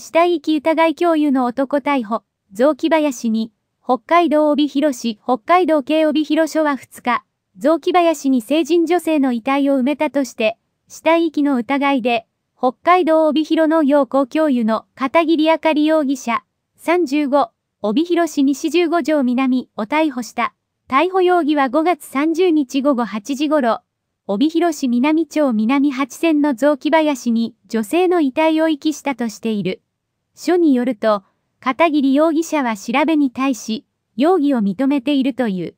死体遺棄疑い共有の男逮捕、雑木林に、北海道帯広市、北海道警帯広署は2日、雑木林に成人女性の遺体を埋めたとして、死体遺棄の疑いで、北海道帯広農業公共有の片桐あかり容疑者、35、帯広市西15条南を逮捕した。逮捕容疑は5月30日午後8時頃、帯広市南町南八線の雑木林に女性の遺体を遺棄したとしている。書によると、片桐容疑者は調べに対し、容疑を認めているという。